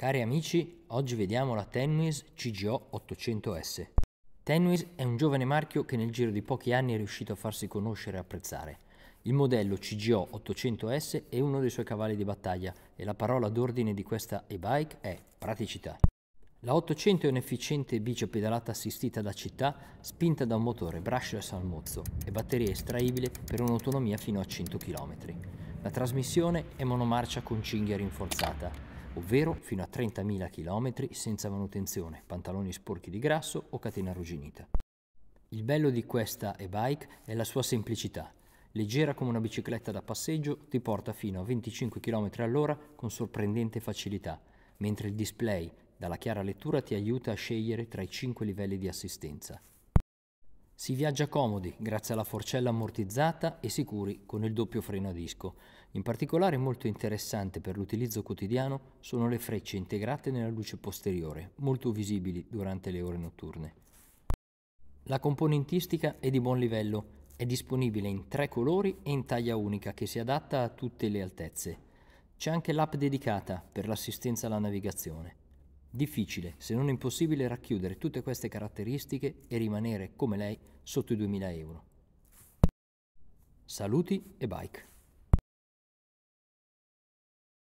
Cari amici, oggi vediamo la Tenuis CGO 800S. Tenuis è un giovane marchio che nel giro di pochi anni è riuscito a farsi conoscere e apprezzare. Il modello CGO 800S è uno dei suoi cavalli di battaglia e la parola d'ordine di questa e-bike è praticità. La 800 è un'efficiente bici pedalata assistita da città, spinta da un motore brushless al mozzo e batteria estraibile per un'autonomia fino a 100 km. La trasmissione è monomarcia con cinghia rinforzata ovvero fino a 30.000 km senza manutenzione, pantaloni sporchi di grasso o catena arrugginita. Il bello di questa e-bike è la sua semplicità. Leggera come una bicicletta da passeggio, ti porta fino a 25 km all'ora con sorprendente facilità, mentre il display, dalla chiara lettura, ti aiuta a scegliere tra i 5 livelli di assistenza. Si viaggia comodi grazie alla forcella ammortizzata e sicuri con il doppio freno a disco. In particolare molto interessante per l'utilizzo quotidiano sono le frecce integrate nella luce posteriore, molto visibili durante le ore notturne. La componentistica è di buon livello, è disponibile in tre colori e in taglia unica che si adatta a tutte le altezze. C'è anche l'app dedicata per l'assistenza alla navigazione. Difficile, se non impossibile, racchiudere tutte queste caratteristiche e rimanere, come lei, sotto i 2000 euro. Saluti e bike!